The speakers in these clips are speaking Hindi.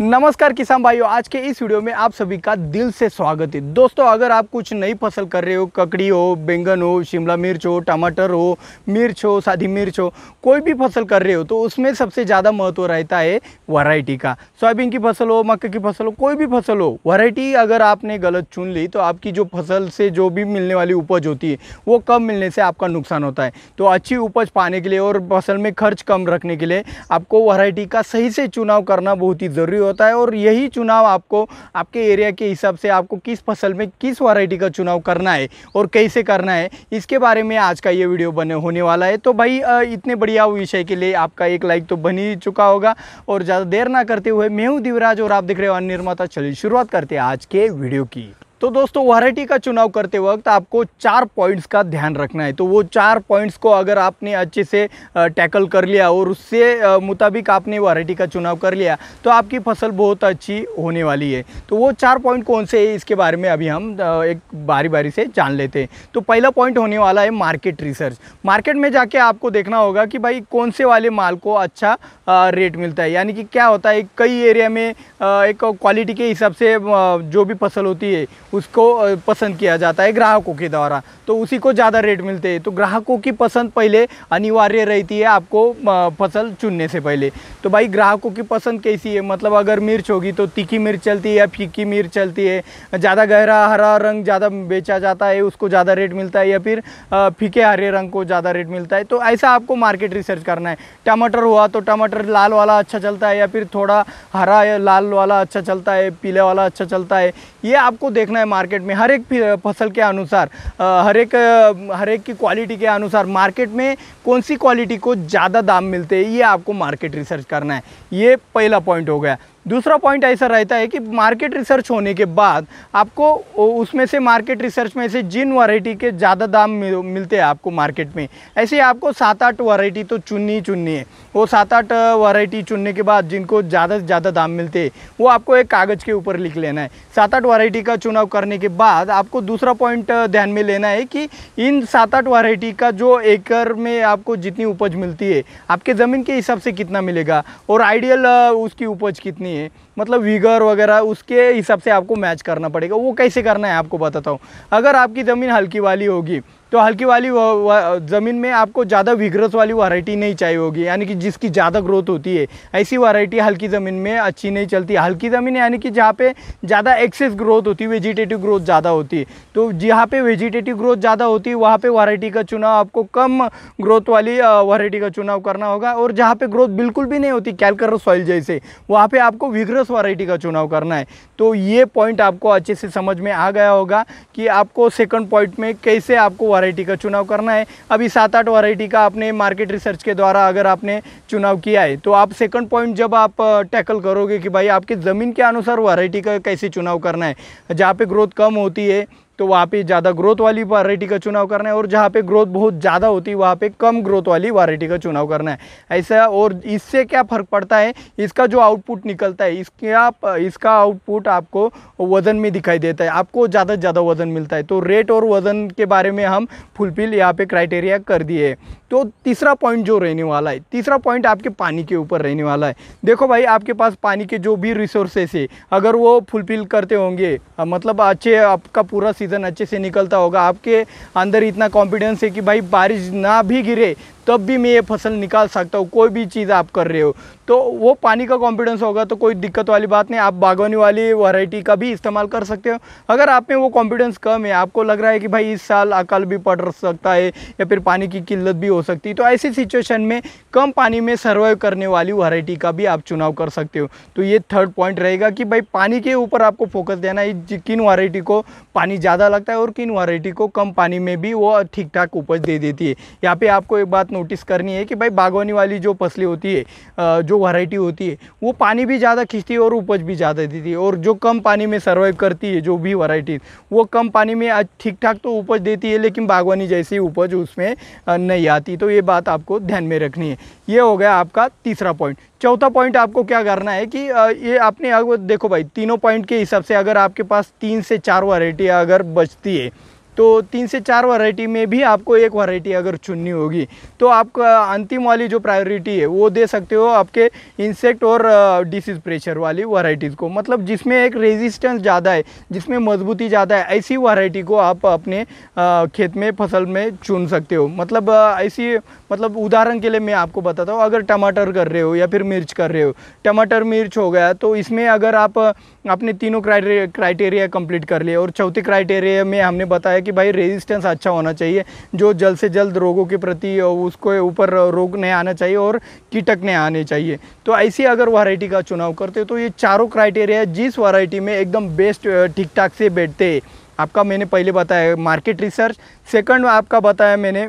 नमस्कार किसान भाइयों आज के इस वीडियो में आप सभी का दिल से स्वागत है दोस्तों अगर आप कुछ नई फसल कर रहे हो ककड़ी हो बैंगन हो शिमला मिर्च हो टमाटर हो मिर्च हो सादी मिर्च हो कोई भी फसल कर रहे हो तो उसमें सबसे ज़्यादा महत्व रहता है वैरायटी का सोयाबीन की फसल हो मक्के की फसल हो कोई भी फसल हो वरायटी अगर आपने गलत चुन ली तो आपकी जो फसल से जो भी मिलने वाली उपज होती है वो कम मिलने से आपका नुकसान होता है तो अच्छी उपज पाने के लिए और फसल में खर्च कम रखने के लिए आपको वराइटी का सही से चुनाव करना बहुत ही ज़रूरी होता है और यही चुनाव आपको आपके एरिया के हिसाब से आपको किस फसल में किस वैरायटी का चुनाव करना है और कैसे करना है इसके बारे में आज का ये वीडियो बने होने वाला है तो भाई इतने बढ़िया विषय के लिए आपका एक लाइक तो बन ही चुका होगा और ज़्यादा देर ना करते हुए मैं हूँ दिवराज और आप देख रहे हो निर्माता चलिए शुरुआत करते हैं आज के वीडियो की तो दोस्तों वैरायटी का चुनाव करते वक्त आपको चार पॉइंट्स का ध्यान रखना है तो वो चार पॉइंट्स को अगर आपने अच्छे से टैकल कर लिया और उससे मुताबिक आपने वैरायटी का चुनाव कर लिया तो आपकी फसल बहुत अच्छी होने वाली है तो वो चार पॉइंट कौन से है इसके बारे में अभी हम एक बारी बारी से जान लेते हैं तो पहला पॉइंट होने वाला है मार्केट रिसर्च मार्केट में जाके आपको देखना होगा कि भाई कौन से वाले माल को अच्छा रेट मिलता है यानी कि क्या होता है कई एरिया में एक क्वालिटी के हिसाब से जो भी फसल होती है उसको पसंद किया जाता है ग्राहकों के द्वारा तो उसी को ज़्यादा रेट मिलते हैं तो ग्राहकों की पसंद पहले अनिवार्य रहती है आपको फसल चुनने से पहले तो भाई ग्राहकों की पसंद कैसी है मतलब अगर मिर्च होगी तो तीखी मिर्च चलती है या फीकी मिर्च चलती है ज़्यादा गहरा हरा रंग ज़्यादा बेचा जाता है उसको ज़्यादा रेट मिलता है या फिर फीके हरे रंग को ज़्यादा रेट मिलता है तो ऐसा आपको मार्केट रिसर्च करना है टमाटर हुआ तो टमाटर लाल वाला अच्छा चलता है या फिर थोड़ा हरा या लाल वाला अच्छा चलता है पीला वाला अच्छा चलता है ये आपको देखना है मार्केट में हर एक फसल के अनुसार हर एक हर एक की क्वालिटी के अनुसार मार्केट में कौन सी क्वालिटी को ज़्यादा दाम मिलते हैं ये आपको मार्केट रिसर्च करना है ये पहला पॉइंट हो गया दूसरा पॉइंट ऐसा रहता है कि मार्केट रिसर्च होने के बाद आपको उसमें से मार्केट रिसर्च में से जिन वैरायटी के ज़्यादा दाम मिलते हैं आपको मार्केट में ऐसे आपको सात आठ वैरायटी तो चुननी ही चुननी है वो सात आठ वैरायटी चुनने के बाद जिनको ज़्यादा से ज़्यादा दाम मिलते हैं वो आपको एक कागज़ के ऊपर लिख लेना है सात आठ वैरायटी का चुनाव करने के बाद आपको दूसरा पॉइंट ध्यान में लेना है कि इन सात आठ वैरायटी का जो एकड़ में आपको जितनी उपज मिलती है आपके ज़मीन के हिसाब से कितना मिलेगा और आइडियल उसकी उपज कितनी नहीं है मतलब विगर वगैरह उसके हिसाब से आपको मैच करना पड़ेगा वो कैसे करना है आपको बताता हूँ अगर आपकी ज़मीन हल्की वाली होगी तो हल्की वाली ज़मीन में आपको ज़्यादा विग्रस वाली वैरायटी नहीं चाहिए होगी यानी कि जिसकी ज़्यादा ग्रोथ होती है ऐसी वैरायटी हल्की ज़मीन में अच्छी नहीं चलती हल्की ज़मीन यानी कि जहाँ पे ज़्यादा एक्सेस ग्रोथ होती है वेजिटेटिव ग्रोथ ज़्यादा होती है तो जहाँ पे वेजिटेटिव ग्रोथ ज़्यादा होती है वहाँ पर वरायटी का चुनाव आपको कम ग्रोथ वाली वरायटी का चुनाव करना होगा और जहाँ पर ग्रोथ बिल्कुल भी नहीं होती कैलकर सॉइल जैसे वहाँ पर आपको विग्रस वरायटी का चुनाव करना है तो ये पॉइंट आपको अच्छे से समझ में आ गया होगा कि आपको सेकंड पॉइंट में कैसे आपको वैरायटी का चुनाव करना है अभी सात आठ वैरायटी का आपने मार्केट रिसर्च के द्वारा अगर आपने चुनाव किया है तो आप सेकंड पॉइंट जब आप टैकल करोगे कि भाई आपके ज़मीन के अनुसार वैरायटी का कैसे चुनाव करना है जहाँ पे ग्रोथ कम होती है तो वहाँ पे ज़्यादा ग्रोथ वाली वाराइटी का चुनाव करना है और जहाँ पे ग्रोथ बहुत ज़्यादा होती है वहाँ पे कम ग्रोथ वाली वाराइटी का चुनाव करना है ऐसा और इससे क्या फ़र्क पड़ता है इसका जो आउटपुट निकलता है इसका इसका आउटपुट आपको वज़न में दिखाई देता है आपको ज़्यादा से ज़्यादा वज़न मिलता है तो रेट और वज़न के बारे में हम फुलफिल यहाँ पर क्राइटेरिया कर दिए तो तीसरा पॉइंट जो रहने वाला है तीसरा पॉइंट आपके पानी के ऊपर रहने वाला है देखो भाई आपके पास पानी के जो भी रिसोर्सेस है अगर वो फुलफिल करते होंगे मतलब अच्छे आपका पूरा सीज़न अच्छे से निकलता होगा आपके अंदर इतना कॉन्फिडेंस है कि भाई बारिश ना भी गिरे तब भी मैं ये फसल निकाल सकता हूँ कोई भी चीज़ आप कर रहे हो तो वो पानी का कॉन्फिडेंस होगा तो कोई दिक्कत वाली बात नहीं आप बागवानी वाली वैरायटी का भी इस्तेमाल कर सकते हो अगर आप में वो कॉन्फिडेंस कम है आपको लग रहा है कि भाई इस साल अकाल भी पड़ सकता है या फिर पानी की किल्लत भी हो सकती है तो ऐसी सिचुएशन में कम पानी में सर्वाइव करने वाली वैरायटी का भी आप चुनाव कर सकते हो तो ये थर्ड पॉइंट रहेगा कि भाई पानी के ऊपर आपको फोकस देना है किन वरायटी को पानी ज़्यादा लगता है और किन वरायटी को कम पानी में भी वो ठीक ठाक उपज दे देती है यहाँ पे आपको एक बात नोटिस करनी है कि भाई बागवानी वाली जो फसलें होती है जो वैरायटी होती है वो पानी भी ज़्यादा खींचती है और उपज भी ज़्यादा देती है और जो कम पानी में सर्वाइव करती है जो भी वैरायटी वो कम पानी में ठीक ठाक तो उपज देती है लेकिन बागवानी जैसी उपज उसमें नहीं आती तो ये बात आपको ध्यान में रखनी है ये हो गया आपका तीसरा पॉइंट चौथा पॉइंट आपको क्या करना है कि ये आपने देखो भाई तीनों पॉइंट के हिसाब से अगर आपके पास तीन से चार वरायटियाँ अगर बचती है तो तीन से चार वैरायटी में भी आपको एक वैरायटी अगर चुननी होगी तो आपका अंतिम वाली जो प्रायोरिटी है वो दे सकते हो आपके इंसेक्ट और डिसीज़ प्रेशर वाली वैरायटीज़ को मतलब जिसमें एक रेजिस्टेंस ज़्यादा है जिसमें मजबूती ज़्यादा है ऐसी वैरायटी को आप अपने खेत में फसल में चुन सकते हो मतलब ऐसी मतलब उदाहरण के लिए मैं आपको बताता हूँ अगर टमाटर कर रहे हो या फिर मिर्च कर रहे हो टमाटर मिर्च हो गया तो इसमें अगर आप अपने तीनों क्राइटेरिया कम्प्लीट कर लिए और चौथे क्राइटेरिया में हमने बताया कि भाई रेजिस्टेंस अच्छा होना चाहिए जो जल्द से जल्द रोगों के प्रति उसको ऊपर रोग नहीं आना चाहिए और कीटक नहीं आने चाहिए तो ऐसी अगर वैरायटी का चुनाव करते तो ये चारों क्राइटेरिया जिस वैरायटी में एकदम बेस्ट ठीक ठाक से बैठते आपका मैंने पहले बताया मार्केट रिसर्च सेकंड आपका बताया मैंने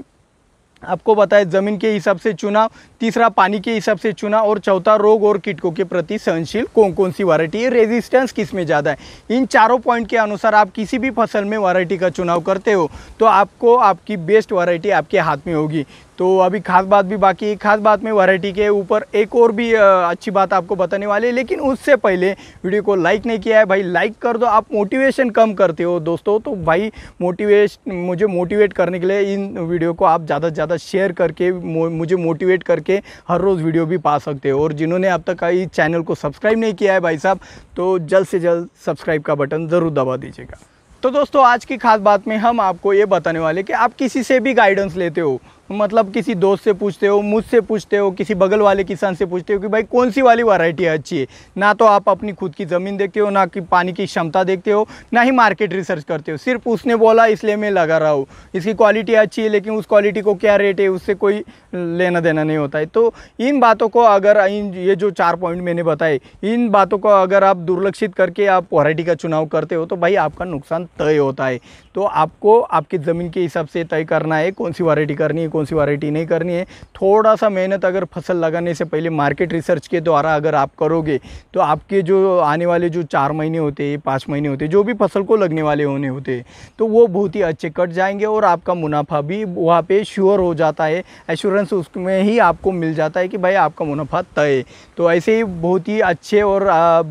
आपको बताए जमीन के हिसाब से चुनाव तीसरा पानी के हिसाब से चुना और चौथा रोग और कीटकों के प्रति सहनशील कौन कौन सी वरायटी है रेजिस्टेंस किस में ज़्यादा है इन चारों पॉइंट के अनुसार आप किसी भी फसल में वरायटी का चुनाव करते हो तो आपको आपकी बेस्ट वरायटी आपके हाथ में होगी तो अभी खास बात भी बाकी है खास बात में वैरायटी के ऊपर एक और भी अच्छी बात आपको बताने वाले है लेकिन उससे पहले वीडियो को लाइक नहीं किया है भाई लाइक कर दो आप मोटिवेशन कम करते हो दोस्तों तो भाई मोटिवेश मुझे मोटिवेट करने के लिए इन वीडियो को आप ज़्यादा से ज़्यादा शेयर करके मुझे मोटिवेट करके हर रोज़ वीडियो भी पा सकते हो और जिन्होंने अब तक इस चैनल को सब्सक्राइब नहीं किया है भाई साहब तो जल्द से जल्द सब्सक्राइब का बटन ज़रूर दबा दीजिएगा तो दोस्तों आज की खास बात में हम आपको ये बताने वाले कि आप किसी से भी गाइडेंस लेते हो मतलब किसी दोस्त से पूछते हो मुझसे पूछते हो किसी बगल वाले किसान से पूछते हो कि भाई कौन सी वाली वैरायटी अच्छी है ना तो आप अपनी खुद की ज़मीन देखते हो ना कि पानी की क्षमता देखते हो ना ही मार्केट रिसर्च करते हो सिर्फ उसने बोला इसलिए मैं लगा रहा हूँ इसकी क्वालिटी अच्छी है लेकिन उस क्वालिटी को क्या रेट है उससे कोई लेना देना नहीं होता है तो इन बातों को अगर इन ये जो चार पॉइंट मैंने बताए इन बातों को अगर आप दुर्लक्षित करके आप वैरायटी का चुनाव करते हो तो भाई आपका नुकसान तय होता है तो आपको आपकी ज़मीन के हिसाब से तय करना है कौन सी वैरायटी करनी है कौन सी वैरायटी नहीं करनी है थोड़ा सा मेहनत अगर फसल लगाने से पहले मार्केट रिसर्च के द्वारा अगर आप करोगे तो आपके जो आने वाले जो चार महीने होते हैं पाँच महीने होते जो भी फसल को लगने वाले होने होते हैं तो वो बहुत ही अच्छे कट जाएंगे और आपका मुनाफा भी वहाँ पे श्योर हो जाता है एश्योरेंस उसमें ही आपको मिल जाता है कि भाई आपका मुनाफा तय तो ऐसे ही बहुत ही अच्छे और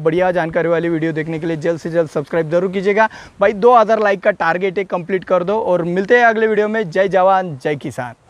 बढ़िया जानकारी वाली वीडियो देखने के लिए जल्द से जल्द सब्सक्राइब जरूर कीजिएगा भाई 2000 लाइक का टारगेट है कंप्लीट कर दो और मिलते हैं अगले वीडियो में जय जवान जय किसान